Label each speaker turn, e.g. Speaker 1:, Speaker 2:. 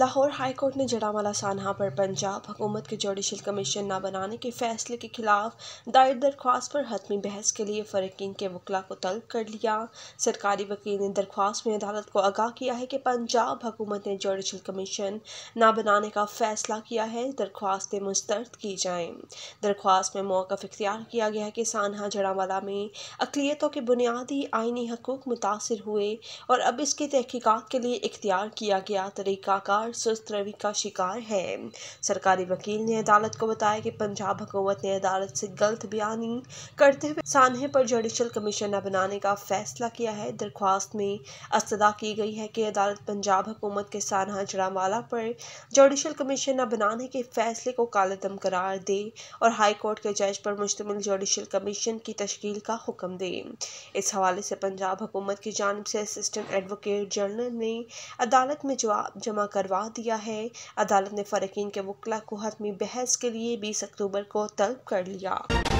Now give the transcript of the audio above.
Speaker 1: Lahore high court ने जड़ावाला सानहा पर पंजाब हुकूमत के जुडिशल कमीशन ना बनाने के फैसले के खिलाफ दायर दरख्वास्त पर हतमी बहस के लिए फरकिन के वकला को तलब कर लिया सरकारी वकील ने दरख्वास्त में अदालत को आगाह किया है कि पंजाब हुकूमत ने जुडिशल कमीशन ना बनाने का फैसला किया है दरख्वास्तें मुस्तरद की जाएँ दरख्वास्त में मौक़ इख्तियार किया गया है कि सानहा जड़ावाला में अकलीतों के बुनियादी आइनी हकूक मुतासर हुए और अब इसकी तहकीक़ात के लिए इख्तियार किया गया तरीक़ाकार लगातार सस्त्रवी का शिकार है सरकारी वकील ने अदालत को बताया कि पंजाब हुकूमत ने अदालत से गलत बयानी करते हुए सानहे पर जुडिशल कमीशन न बनाने का फैसला किया है दरख्वास्त में अस्तदा की गई है कि अदालत पंजाब हुकूमत के सानहा जड़ावाला पर जुडिशल कमीशन न बनाने के फैसले को कालदम करार दे और हाईकोर्ट के जज पर मुश्तमिल जुडिशल कमीशन की तश्ल का हुक्म दे इस हवाले से पंजाब हुकूमत की जानब से असिस्टेंट एडवोकेट जनरल ने अदालत में जवाब जमा करवा करवा दिया है अदालत ने फ़रकिन के वकला को हतमी बहस के लिए बीस अक्टूबर को तलब कर लिया